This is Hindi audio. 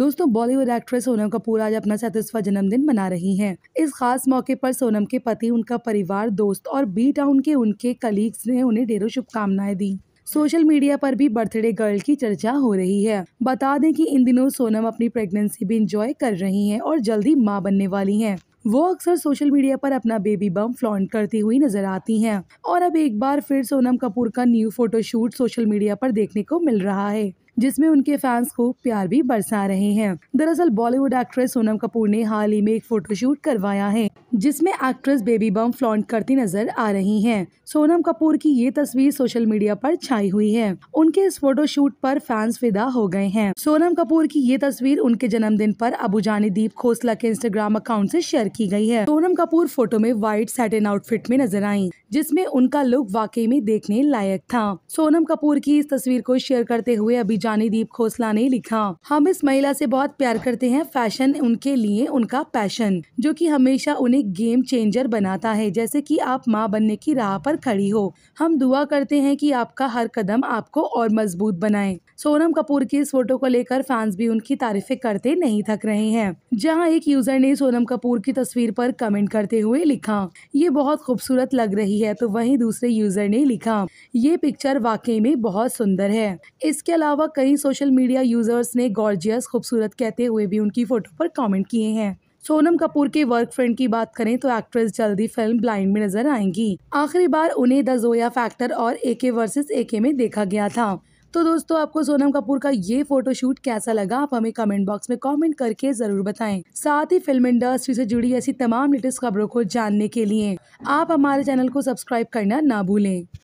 दोस्तों बॉलीवुड एक्ट्रेस सोनम कपूर आज अपना सैतीसवा जन्मदिन मना रही हैं इस खास मौके पर सोनम के पति उनका परिवार दोस्त और बी टाउन के उनके कलीग्स ने उन्हें ढेरों शुभकामनाएं दी सोशल मीडिया पर भी बर्थडे गर्ल की चर्चा हो रही है बता दें कि इन दिनों सोनम अपनी प्रेगनेंसी भी इंजॉय कर रही हैं और जल्दी मां बनने वाली हैं वो अक्सर सोशल मीडिया पर अपना बेबी बम फ्लॉन्ट करती हुई नजर आती हैं और अब एक बार फिर सोनम कपूर का न्यू फोटोशूट सोशल मीडिया पर देखने को मिल रहा है जिसमें उनके फैंस खूब प्यार भी बरसा रहे हैं दरअसल बॉलीवुड एक्ट्रेस सोनम कपूर ने हाल ही में एक फोटोशूट करवाया है जिसमें एक्ट्रेस बेबी बम फ्लॉन्ट करती नजर आ रही हैं। सोनम कपूर की ये तस्वीर सोशल मीडिया पर छाई हुई है उनके इस फोटो शूट पर फैंस फिदा हो गए हैं सोनम कपूर की ये तस्वीर उनके जन्मदिन पर जानी दीप खोसला के इंस्टाग्राम अकाउंट से शेयर की गई है सोनम कपूर फोटो में व्हाइट सैटिन आउटफिट में नजर आई जिसमे उनका लुक वाकई में देखने लायक था सोनम कपूर की इस तस्वीर को शेयर करते हुए अभिजानी दीप खोसला ने लिखा हम इस महिला ऐसी बहुत प्यार करते हैं फैशन उनके लिए उनका पैशन जो की हमेशा उन्हें गेम चेंजर बनाता है जैसे कि आप माँ बनने की राह पर खड़ी हो हम दुआ करते हैं कि आपका हर कदम आपको और मजबूत बनाए सोनम कपूर की इस फोटो को लेकर फैंस भी उनकी तारीफें करते नहीं थक रहे हैं जहां एक यूजर ने सोनम कपूर की तस्वीर पर कमेंट करते हुए लिखा ये बहुत खूबसूरत लग रही है तो वहीं दूसरे यूजर ने लिखा ये पिक्चर वाकई में बहुत सुंदर है इसके अलावा कई सोशल मीडिया यूजर्स ने गॉर्जियस खूबसूरत कहते हुए भी उनकी फोटो पर कमेंट किए हैं सोनम कपूर के वर्क फ्रेंड की बात करें तो एक्ट्रेस जल्दी फिल्म ब्लाइंड में नजर आएंगी आखिरी बार उन्हें द जोया फैक्टर और एके वर्सेस एके में देखा गया था तो दोस्तों आपको सोनम कपूर का ये फोटोशूट कैसा लगा आप हमें कमेंट बॉक्स में कमेंट करके जरूर बताएं साथ ही फिल्म इंडस्ट्री से जुड़ी ऐसी तमाम लेटेस्ट खबरों को जानने के लिए आप हमारे चैनल को सब्सक्राइब करना ना भूलें